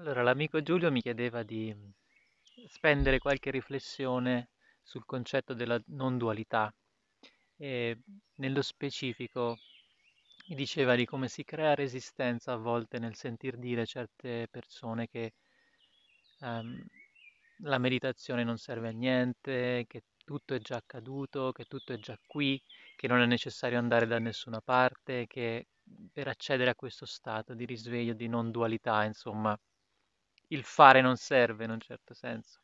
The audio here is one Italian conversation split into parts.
Allora, l'amico Giulio mi chiedeva di mhmm, spendere qualche riflessione sul concetto della non dualità e nello specifico mi diceva di come si crea resistenza a volte nel sentir dire certe persone che um, la meditazione non serve a niente, che tutto è già accaduto, che tutto è già qui, che non è necessario andare da nessuna parte, che per accedere a questo stato di risveglio, di non dualità, insomma, il fare non serve in un certo senso.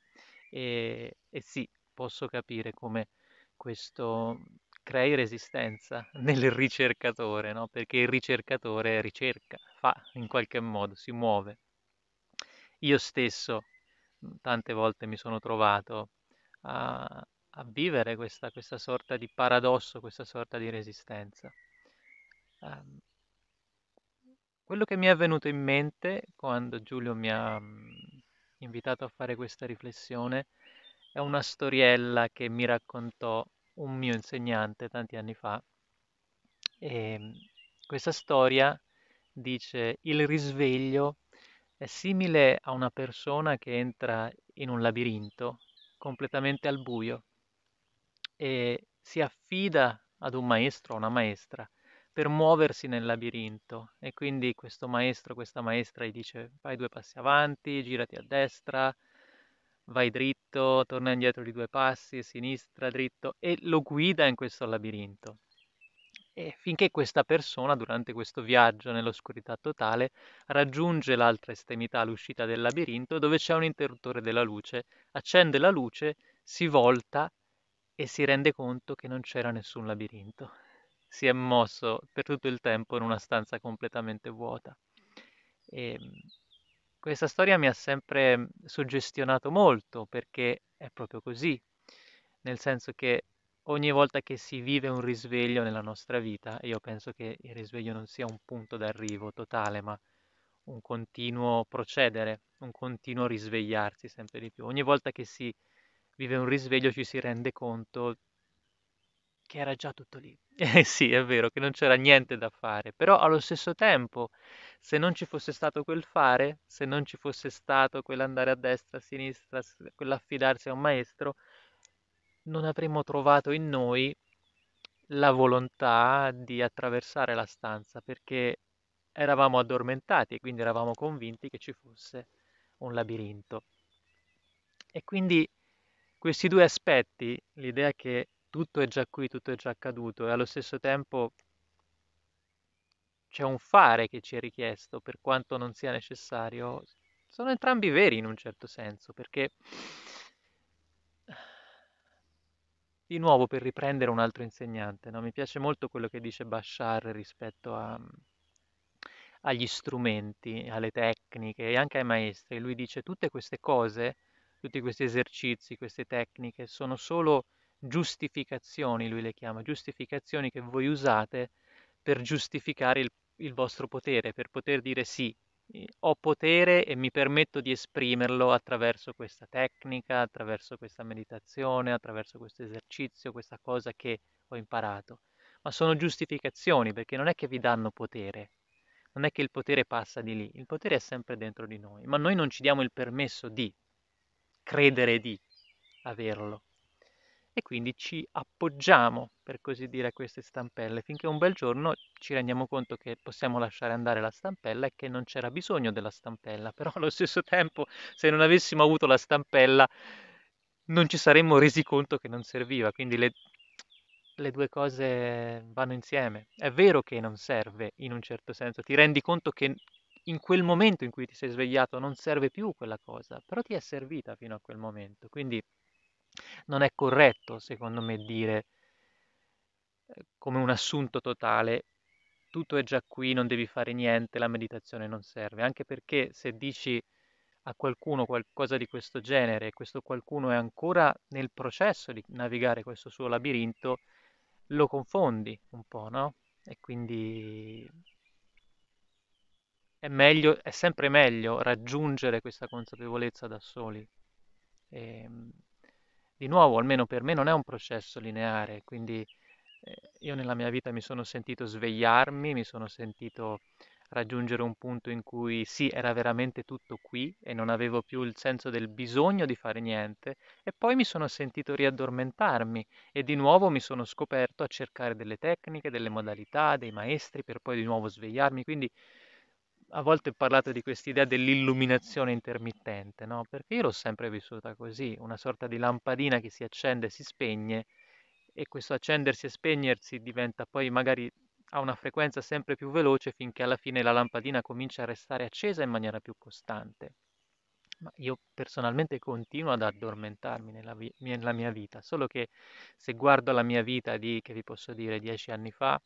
E, e sì, posso capire come questo crei resistenza nel ricercatore, no? perché il ricercatore ricerca, fa in qualche modo, si muove. Io stesso mm, tante volte mi sono trovato a, a vivere questa, questa, sorta di paradosso, questa sorta di resistenza. Um, quello che mi è venuto in mente quando Giulio mi ha mhmm, invitato a fare questa riflessione è una storiella che mi raccontò un mio insegnante tanti anni fa. E ehm, questa storia dice il risveglio è simile a una persona che entra in un labirinto completamente al buio e si affida ad un maestro o una maestra per muoversi nel labirinto e quindi questo maestro, questa maestra gli dice fai due passi avanti, girati a destra, vai dritto, torna indietro di due passi, sinistra, dritto e lo guida in questo labirinto. E finché questa persona, durante questo viaggio nell'oscurità totale, raggiunge l'altra estremità, l'uscita del labirinto, dove c'è un interruttore della luce, accende la luce, si volta e si rende conto che non c'era nessun labirinto si è mosso per tutto il tempo in una stanza completamente vuota. E ehm, questa storia mi ha sempre suggestionato molto perché è proprio così, nel senso che ogni volta che si vive un risveglio nella nostra vita, e io penso che il risveglio non sia un punto d'arrivo totale, ma un continuo procedere, un continuo risvegliarsi sempre di più. Ogni volta che si vive un risveglio ci si rende conto che era già tutto lì. Eh sì, è vero che non c'era niente da fare, però allo stesso tempo, se non ci fosse stato quel fare, se non ci fosse stato quell'andare a destra, a sinistra, quell'affidarsi a un maestro, non avremmo trovato in noi la volontà di attraversare la stanza, perché eravamo addormentati e quindi eravamo convinti che ci fosse un labirinto. E quindi questi due aspetti, l'idea che tutto è già qui, tutto è già accaduto e allo stesso tempo c'è un fare che ci è richiesto per quanto non sia necessario, sono entrambi veri in un certo senso, perché di nuovo per riprendere un altro insegnante, no? mi piace molto quello che dice Bashar rispetto a, agli strumenti, alle tecniche e anche ai maestri, lui dice tutte queste cose, tutti questi esercizi, queste tecniche sono solo giustificazioni, lui le chiama, giustificazioni che voi usate per giustificare il, il vostro potere, per poter dire sì, ho potere e mi permetto di esprimerlo attraverso questa tecnica, attraverso questa meditazione, attraverso questo esercizio, questa cosa che ho imparato. Ma sono giustificazioni perché non è che vi danno potere, non è che il potere passa di lì, il potere è sempre dentro di noi, ma noi non ci diamo il permesso di credere di averlo e quindi ci appoggiamo, per così dire, a queste stampelle, finché un bel giorno ci rendiamo conto che possiamo lasciare andare la stampella e che non c'era bisogno della stampella, però allo stesso tempo se non avessimo avuto la stampella non ci saremmo resi conto che non serviva, quindi le, le due cose vanno insieme. È vero che non serve in un certo senso, ti rendi conto che in quel momento in cui ti sei svegliato non serve più quella cosa, però ti è servita fino a quel momento, quindi non è corretto, secondo me, dire eh, come un assunto totale tutto è già qui, non devi fare niente, la meditazione non serve, anche perché se dici a qualcuno qualcosa di questo genere, questo qualcuno è ancora nel processo di navigare questo suo labirinto, lo confondi un po', no? E quindi è, meglio, è sempre meglio raggiungere questa consapevolezza da soli. E... Ehm, di nuovo, almeno per me, non è un processo lineare, quindi eh, io nella mia vita mi sono sentito svegliarmi, mi sono sentito raggiungere un punto in cui sì, era veramente tutto qui e non avevo più il senso del bisogno di fare niente e poi mi sono sentito riaddormentarmi e di nuovo mi sono scoperto a cercare delle tecniche, delle modalità, dei maestri per poi di nuovo svegliarmi, quindi a volte parlate di quest'idea dell'illuminazione intermittente, no? Perché io l'ho sempre vissuta così, una sorta di lampadina che si accende e si spegne e questo accendersi e spegnersi diventa poi magari a una frequenza sempre più veloce finché alla fine la lampadina comincia a restare accesa in maniera più costante. Ma io personalmente continuo ad addormentarmi nella, vi- nella mia vita, solo che se guardo la mia vita di, che vi posso dire, dieci anni fa,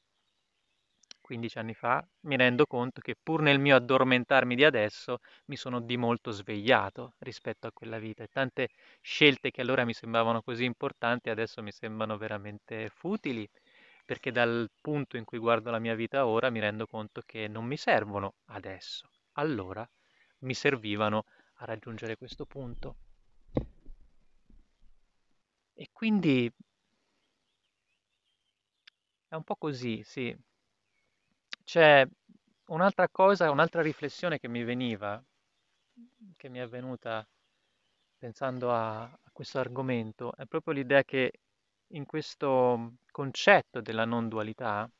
15 anni fa, mi rendo conto che pur nel mio addormentarmi di adesso mi sono di molto svegliato rispetto a quella vita e tante scelte che allora mi sembravano così importanti adesso mi sembrano veramente futili perché dal punto in cui guardo la mia vita ora mi rendo conto che non mi servono adesso, allora mi servivano a raggiungere questo punto. E quindi è un po' così, sì, c'è un'altra cosa, un'altra riflessione che mi veniva, che mi è venuta pensando a, a questo argomento, è proprio l'idea che in questo concetto della non dualità,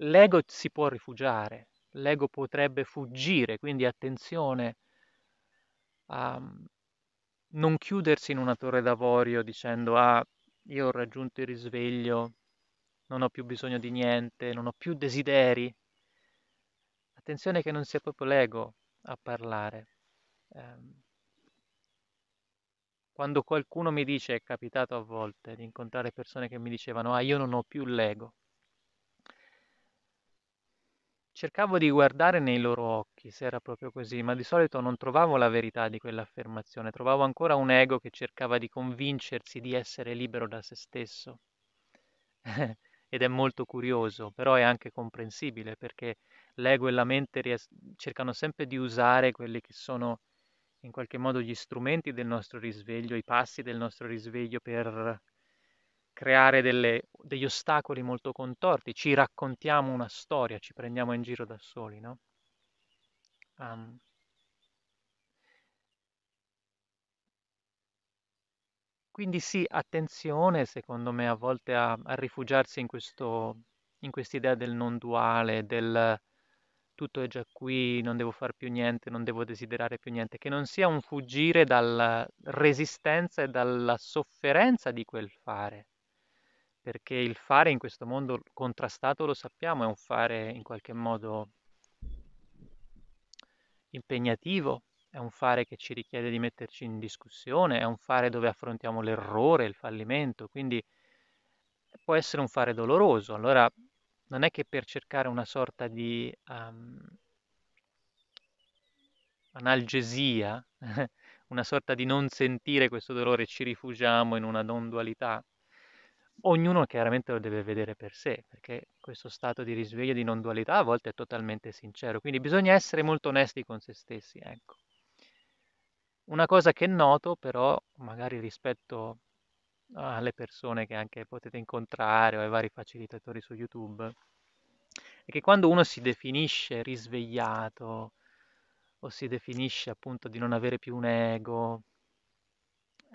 l'ego si può rifugiare, l'ego potrebbe fuggire, quindi attenzione a mm, non chiudersi in una torre d'avorio dicendo ah, io ho raggiunto il risveglio, non ho più bisogno di niente, non ho più desideri. Attenzione che non sia proprio l'ego a parlare. Ehm, quando qualcuno mi dice, è capitato a volte di incontrare persone che mi dicevano, ah io non ho più l'ego, cercavo di guardare nei loro occhi se era proprio così, ma di solito non trovavo la verità di quell'affermazione, trovavo ancora un ego che cercava di convincersi di essere libero da se stesso. ed è molto curioso, però è anche comprensibile perché l'ego e la mente ries- cercano sempre di usare quelli che sono in qualche modo gli strumenti del nostro risveglio, i passi del nostro risveglio per creare delle, degli ostacoli molto contorti, ci raccontiamo una storia, ci prendiamo in giro da soli, no? Um, Quindi sì, attenzione secondo me a volte a, a rifugiarsi in questo, in quest'idea del non duale, del tutto è già qui, non devo fare più niente, non devo desiderare più niente, che non sia un fuggire dalla resistenza e dalla sofferenza di quel fare, perché il fare in questo mondo contrastato lo sappiamo, è un fare in qualche modo impegnativo, è un fare che ci richiede di metterci in discussione, è un fare dove affrontiamo l'errore, il fallimento, quindi può essere un fare doloroso. Allora non è che per cercare una sorta di um, analgesia, una sorta di non sentire questo dolore, ci rifugiamo in una non dualità. Ognuno chiaramente lo deve vedere per sé, perché questo stato di risveglio di non dualità a volte è totalmente sincero, quindi bisogna essere molto onesti con se stessi, ecco. Una cosa che noto però, magari rispetto alle persone che anche potete incontrare o ai vari facilitatori su YouTube, è che quando uno si definisce risvegliato o si definisce appunto di non avere più un ego,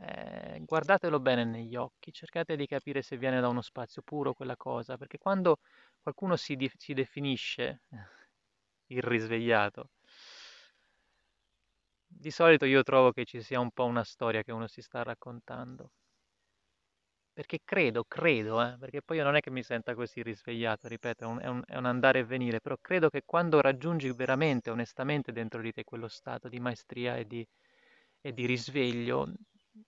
eh, guardatelo bene negli occhi, cercate di capire se viene da uno spazio puro quella cosa, perché quando qualcuno si, di- si definisce il risvegliato, di solito io trovo che ci sia un po' una storia che uno si sta raccontando. Perché credo, credo, eh, perché poi io non è che mi senta così risvegliato, ripeto, è un, è, un, andare e venire, però credo che quando raggiungi veramente, onestamente dentro di te quello stato di maestria e di, e di risveglio,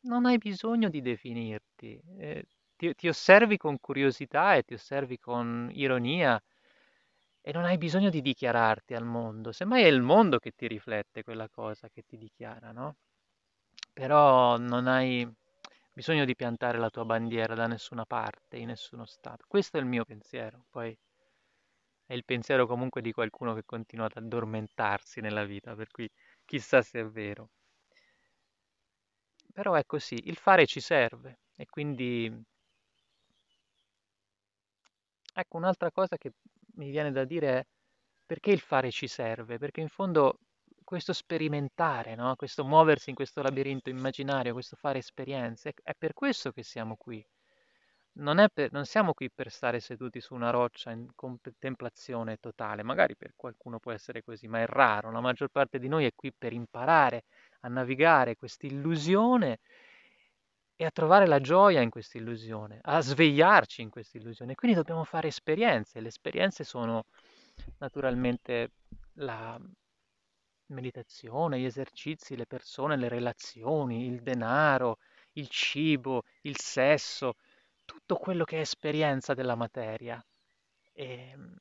non hai bisogno di definirti, eh, ti, ti osservi con curiosità e ti osservi con ironia e non hai bisogno di dichiararti al mondo, semmai è il mondo che ti riflette quella cosa che ti dichiara, no? Però non hai bisogno di piantare la tua bandiera da nessuna parte, in nessuno stato. Questo è il mio pensiero, poi è il pensiero comunque di qualcuno che continua ad addormentarsi nella vita, per cui chissà se è vero. Però è così, il fare ci serve e quindi... Ecco, un'altra cosa che mi viene da dire perché il fare ci serve, perché in fondo questo sperimentare, no? questo muoversi in questo labirinto immaginario, questo fare esperienze, è per questo che siamo qui. Non, per, non, siamo qui per stare seduti su una roccia in contemplazione totale, magari per qualcuno può essere così, ma è raro, la maggior parte di noi è qui per imparare a navigare questa illusione e a trovare la gioia in questa illusione, a svegliarci in questa illusione. Quindi dobbiamo fare esperienze, le esperienze sono naturalmente la meditazione, gli esercizi, le persone, le relazioni, il denaro, il cibo, il sesso, tutto quello che è esperienza della materia. E, ehm,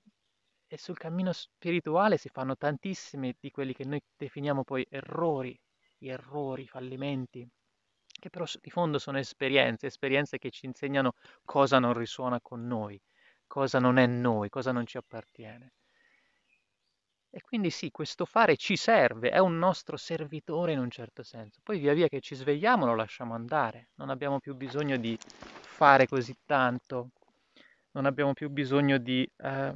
e sul cammino spirituale si fanno tantissimi di quelli che noi definiamo poi errori, gli errori, i fallimenti, che però di fondo sono esperienze, esperienze che ci insegnano cosa non risuona con noi, cosa non è noi, cosa non ci appartiene. E quindi sì, questo fare ci serve, è un nostro servitore in un certo senso. Poi via via che ci svegliamo lo lasciamo andare, non abbiamo più bisogno di fare così tanto, non abbiamo più bisogno di eh,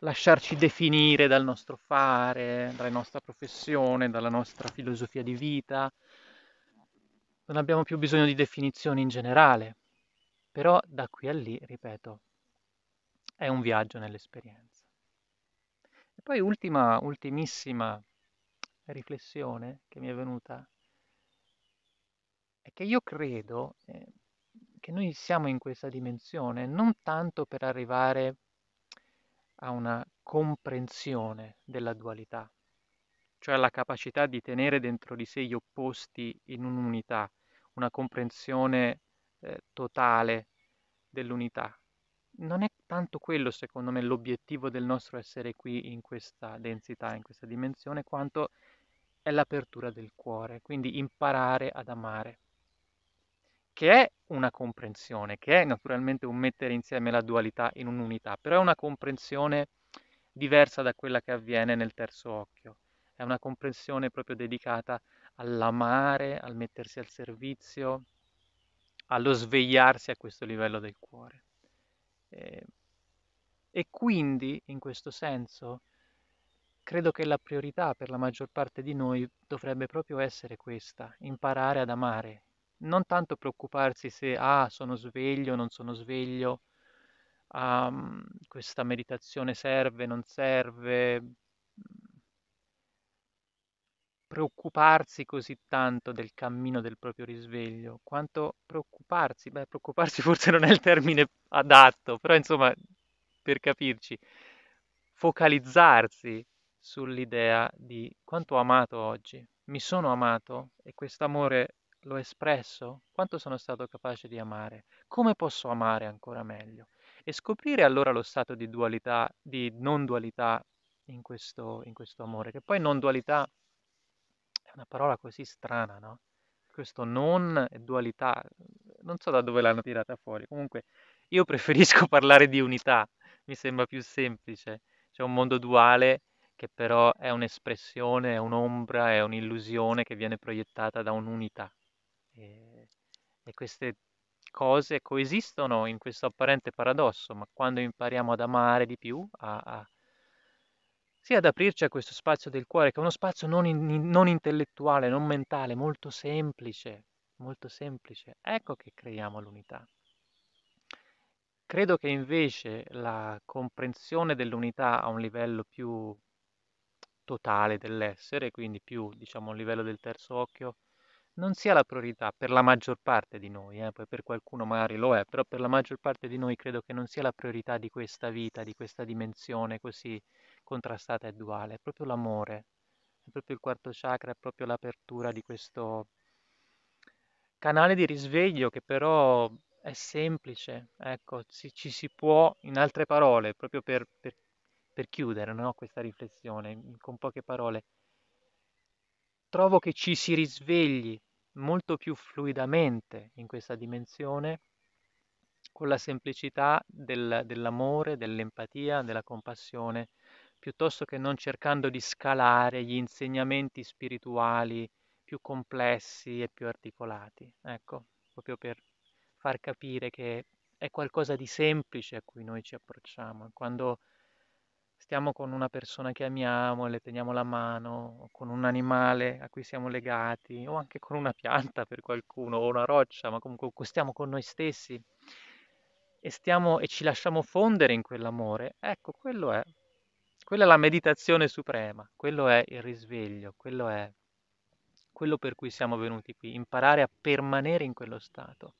lasciarci definire dal nostro fare, dalla nostra professione, dalla nostra filosofia di vita, non abbiamo più bisogno di definizioni in generale, però da qui a lì, ripeto, è un viaggio nell'esperienza. E poi ultima, ultimissima riflessione che mi è venuta è che io credo eh, che noi siamo in questa dimensione non tanto per arrivare a una comprensione della dualità, cioè alla capacità di tenere dentro di sé gli opposti in un'unità, una comprensione eh, totale dell'unità. Non è tanto quello, secondo me, l'obiettivo del nostro essere qui in questa densità, in questa dimensione, quanto è l'apertura del cuore, quindi imparare ad amare, che è una comprensione, che è naturalmente un mettere insieme la dualità in un'unità, però è una comprensione diversa da quella che avviene nel terzo occhio, è una comprensione proprio dedicata all'amare, al mettersi al servizio, allo svegliarsi a questo livello del cuore. E, ehm, e quindi, in questo senso, credo che la priorità per la maggior parte di noi dovrebbe proprio essere questa, imparare ad amare, non tanto preoccuparsi se ah, sono sveglio, non sono sveglio, um, questa meditazione serve, non serve, preoccuparsi così tanto del cammino del proprio risveglio, quanto preoccuparsi, beh, preoccuparsi forse non è il termine adatto, però insomma, per capirci, focalizzarsi sull'idea di quanto ho amato oggi, mi sono amato e questo amore l'ho espresso, quanto sono stato capace di amare, come posso amare ancora meglio e scoprire allora lo stato di dualità, di non dualità in questo, in questo amore, che poi non dualità una parola così strana, no? Questo non e dualità, non so da dove l'hanno tirata fuori. Comunque, io preferisco parlare di unità, mi sembra più semplice. C'è un mondo duale che però è un'espressione, è un'ombra, è un'illusione che viene proiettata da un'unità. E, e queste cose coesistono in questo apparente paradosso, ma quando impariamo ad amare di più, a, a sia ad aprirci a questo spazio del cuore, che è uno spazio non, in, non intellettuale, non mentale, molto semplice, molto semplice. Ecco che creiamo l'unità. Credo che invece la comprensione dell'unità a un livello più totale dell'essere, quindi più diciamo a un livello del terzo occhio, non sia la priorità per la maggior parte di noi, eh? poi per qualcuno magari lo è, però per la maggior parte di noi credo che non sia la priorità di questa vita, di questa dimensione così contrastata e duale, è proprio l'amore, è proprio il quarto chakra, è proprio l'apertura di questo canale di risveglio che però è semplice, ecco, ci, ci si può, in altre parole, proprio per, per, per chiudere no, questa riflessione, con poche parole, trovo che ci si risvegli molto più fluidamente in questa dimensione con la semplicità del, dell'amore, dell'empatia, della compassione, piuttosto che non cercando di scalare gli insegnamenti spirituali più complessi e più articolati. Ecco, proprio per far capire che è qualcosa di semplice a cui noi ci approcciamo. Quando stiamo con una persona che amiamo, e le teniamo la mano, o con un animale a cui siamo legati, o anche con una pianta per qualcuno, o una roccia, ma comunque stiamo con noi stessi e, stiamo, e ci lasciamo fondere in quell'amore, ecco, quello è quella è la meditazione suprema, quello è il risveglio, quello è quello per cui siamo venuti qui, imparare a permanere in quello stato,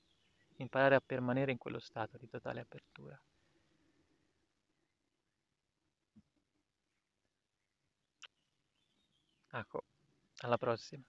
imparare a permanere in quello stato di totale apertura. Ecco, alla prossima.